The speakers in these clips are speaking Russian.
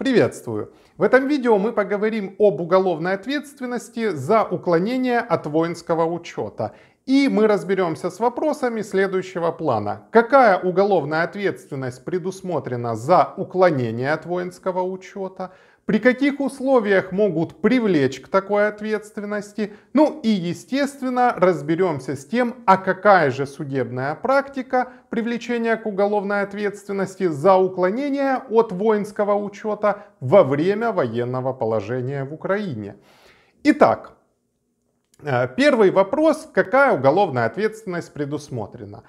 Приветствую! В этом видео мы поговорим об уголовной ответственности за уклонение от воинского учета. И мы разберемся с вопросами следующего плана. Какая уголовная ответственность предусмотрена за уклонение от воинского учета? при каких условиях могут привлечь к такой ответственности, ну и, естественно, разберемся с тем, а какая же судебная практика привлечения к уголовной ответственности за уклонение от воинского учета во время военного положения в Украине. Итак, э, первый вопрос, какая уголовная ответственность предусмотрена?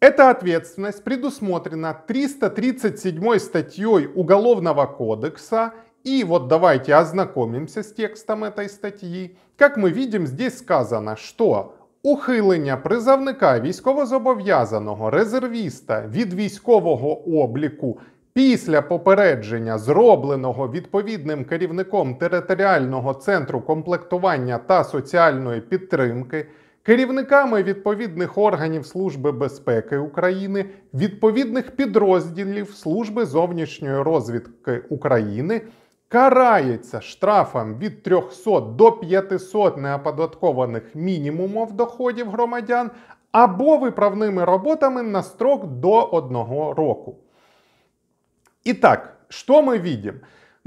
Эта ответственность предусмотрена 337 статьей Уголовного кодекса. И вот давайте ознакомимся с текстом этой статьи. Как мы видим, здесь сказано, что Ухилення призовника військовозобов'язаного резервіста від військового обліку після попередження, зробленого відповідним керівником територіального центру комплектування та соціальної підтримки, керівниками відповідних органів Служби безпеки України, відповідних підрозділів Служби зовнішньої розвідки України. Карається штрафом від 300 до 500 неоподаткованих мінімумів доходів громадян або виправними роботами на строк до 1 року. І так, що ми бачимо?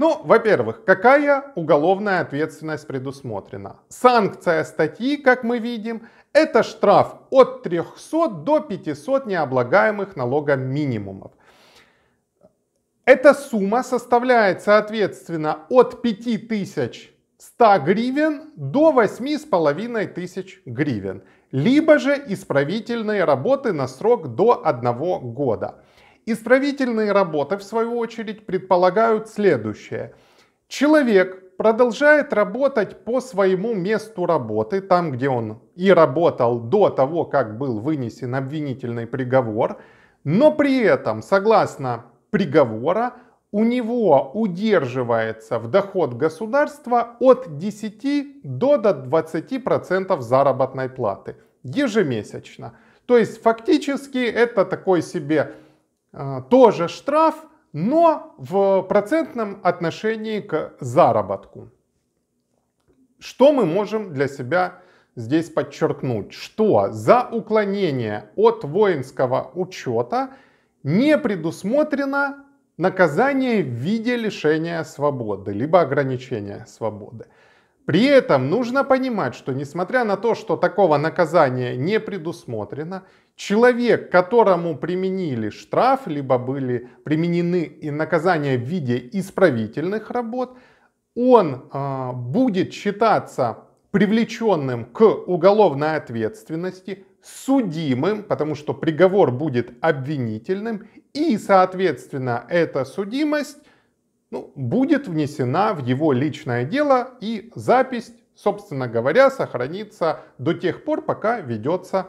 Ну, во-первых, какая уголовная ответственность предусмотрена? Санкция статьи, как мы видим, это штраф от 300 до 500 необлагаемых налогом минимумов. Эта сумма составляет, соответственно, от 5100 гривен до 8500 гривен, либо же исправительные работы на срок до 1 года. Исправительные работы, в свою очередь, предполагают следующее. Человек продолжает работать по своему месту работы, там, где он и работал до того, как был вынесен обвинительный приговор, но при этом, согласно приговора, у него удерживается в доход государства от 10 до 20% заработной платы ежемесячно. То есть фактически это такой себе Э, тоже штраф, но в процентном отношении к заработку. Что мы можем для себя здесь подчеркнуть? Что за уклонение от воинского учета не предусмотрено наказание в виде лишения свободы, либо ограничения свободы. При этом нужно понимать, что несмотря на то, что такого наказания не предусмотрено, человек, которому применили штраф, либо были применены и наказания в виде исправительных работ, он э, будет считаться привлеченным к уголовной ответственности, судимым, потому что приговор будет обвинительным, и, соответственно, эта судимость ну, будет внесена в его личное дело и запись, собственно говоря, сохранится до тех пор, пока ведется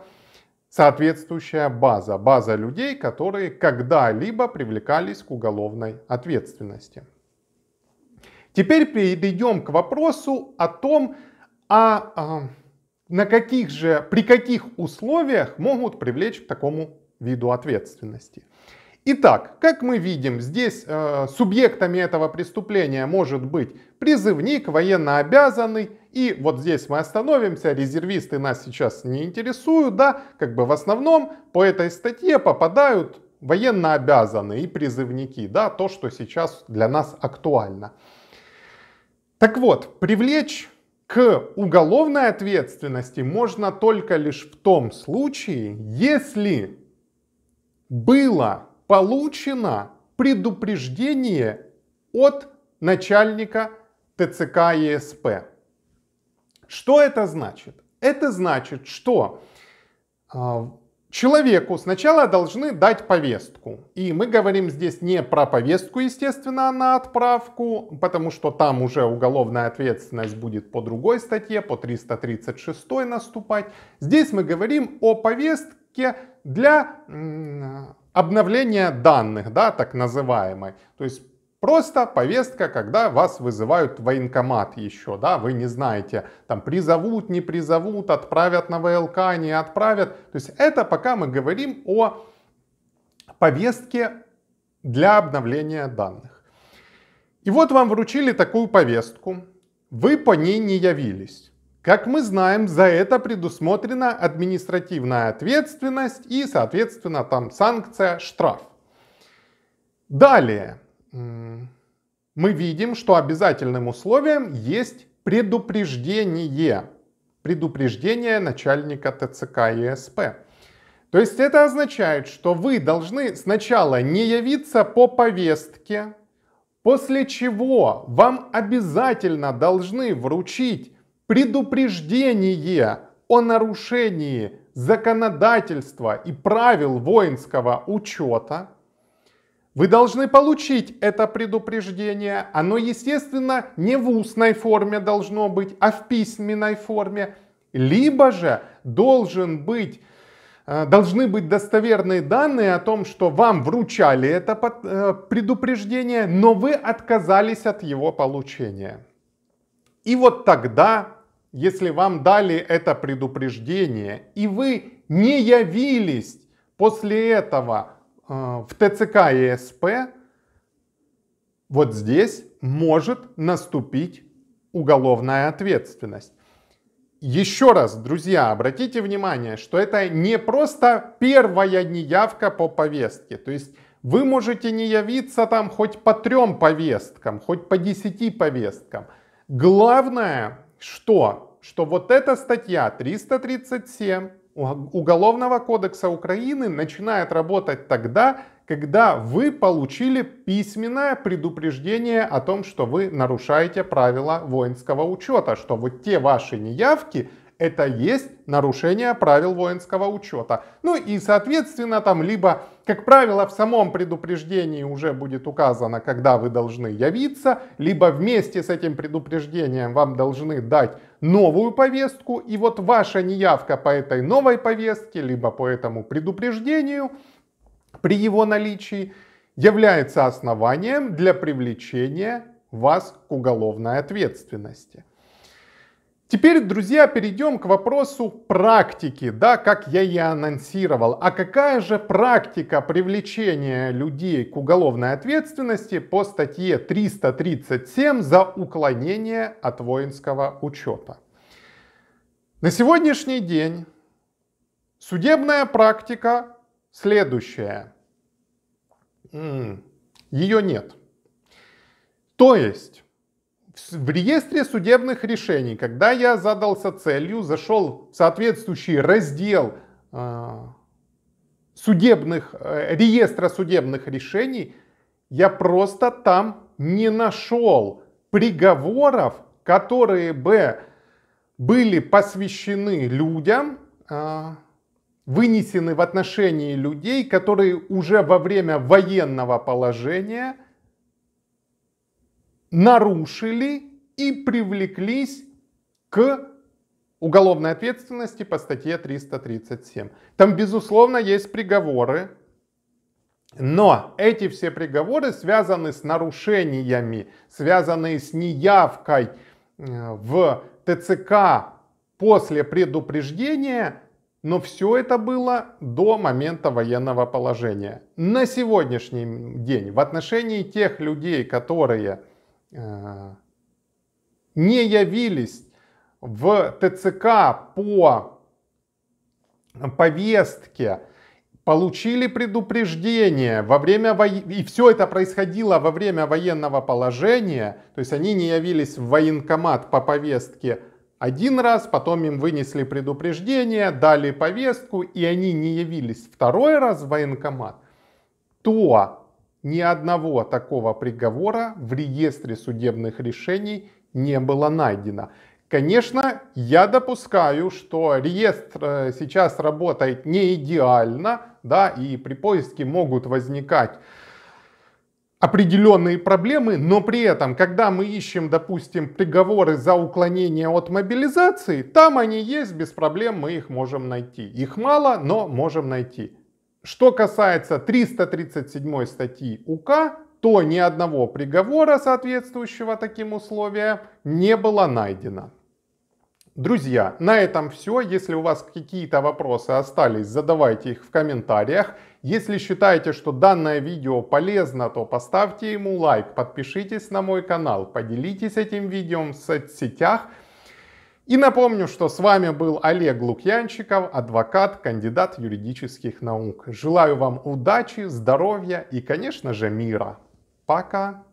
соответствующая база, база людей, которые когда-либо привлекались к уголовной ответственности. Теперь перейдем к вопросу о том, а, а на каких же, при каких условиях могут привлечь к такому виду ответственности. Итак, как мы видим, здесь э, субъектами этого преступления может быть призывник, военнообязанный, и вот здесь мы остановимся, резервисты нас сейчас не интересуют, да, как бы в основном по этой статье попадают военнообязанные и призывники, да, то, что сейчас для нас актуально. Так вот, привлечь к уголовной ответственности можно только лишь в том случае, если было получено предупреждение от начальника ТЦК ЕСП. Что это значит? Это значит, что а, Человеку сначала должны дать повестку. И мы говорим здесь не про повестку, естественно, а на отправку, потому что там уже уголовная ответственность будет по другой статье, по 336 наступать. Здесь мы говорим о повестке для обновление данных, да, так называемой. То есть Просто повестка, когда вас вызывают в военкомат еще, да, вы не знаете, там призовут, не призовут, отправят на ВЛК, не отправят. То есть это пока мы говорим о повестке для обновления данных. И вот вам вручили такую повестку, вы по ней не явились. Как мы знаем, за это предусмотрена административная ответственность и, соответственно, там санкция, штраф. Далее, мы видим, что обязательным условием есть предупреждение. Предупреждение начальника ТЦК ЕСП. То есть это означает, что вы должны сначала не явиться по повестке, после чего вам обязательно должны вручить Предупреждение о нарушении законодательства и правил воинского учета. Вы должны получить это предупреждение. Оно, естественно, не в устной форме должно быть, а в письменной форме. Либо же должен быть э, должны быть достоверные данные о том, что вам вручали это э, предупреждение, но вы отказались от его получения. И вот тогда если вам дали это предупреждение, и вы не явились после этого э, в ТЦК и СП, вот здесь может наступить уголовная ответственность. Еще раз, друзья, обратите внимание, что это не просто первая неявка по повестке. То есть вы можете не явиться там хоть по трем повесткам, хоть по десяти повесткам. Главное, что, что вот эта статья 337 Уголовного кодекса Украины начинает работать тогда, когда вы получили письменное предупреждение о том, что вы нарушаете правила воинского учета, что вот те ваши неявки – это есть нарушение правил воинского учета. Ну и, соответственно, там либо, как правило, в самом предупреждении уже будет указано, когда вы должны явиться, либо вместе с этим предупреждением вам должны дать новую повестку, и вот ваша неявка по этой новой повестке, либо по этому предупреждению при его наличии является основанием для привлечения вас к уголовной ответственности. Теперь, друзья, перейдем к вопросу практики, да, как я и анонсировал. А какая же практика привлечения людей к уголовной ответственности по статье 337 за уклонение от воинского учета? На сегодняшний день судебная практика следующая. Ее нет. То есть в реестре судебных решений, когда я задался целью, зашел в соответствующий раздел а, судебных, э, реестра судебных решений, я просто там не нашел приговоров, которые бы были посвящены людям, а, вынесены в отношении людей, которые уже во время военного положения – нарушили и привлеклись к уголовной ответственности по статье 337. Там, безусловно, есть приговоры, но эти все приговоры связаны с нарушениями, связаны с неявкой э, в ТЦК после предупреждения, но все это было до момента военного положения. На сегодняшний день в отношении тех людей, которые Э, не явились в ТЦК по повестке, получили предупреждение во время во... и все это происходило во время военного положения, то есть они не явились в военкомат по повестке один раз, потом им вынесли предупреждение, дали повестку, и они не явились второй раз в военкомат, то ни одного такого приговора в реестре судебных решений не было найдено. Конечно, я допускаю, что реестр э, сейчас работает не идеально, да, и при поиске могут возникать определенные проблемы, но при этом, когда мы ищем, допустим, приговоры за уклонение от мобилизации, там они есть, без проблем мы их можем найти. Их мало, но можем найти. Что касается 337 статьи УК, то ни одного приговора, соответствующего таким условиям, не было найдено. Друзья, на этом все. Если у вас какие-то вопросы остались, задавайте их в комментариях. Если считаете, что данное видео полезно, то поставьте ему лайк, подпишитесь на мой канал, поделитесь этим видео в соцсетях. И напомню, что с вами был Олег Лукьянчиков, адвокат, кандидат юридических наук. Желаю вам удачи, здоровья и, конечно же, мира. Пока!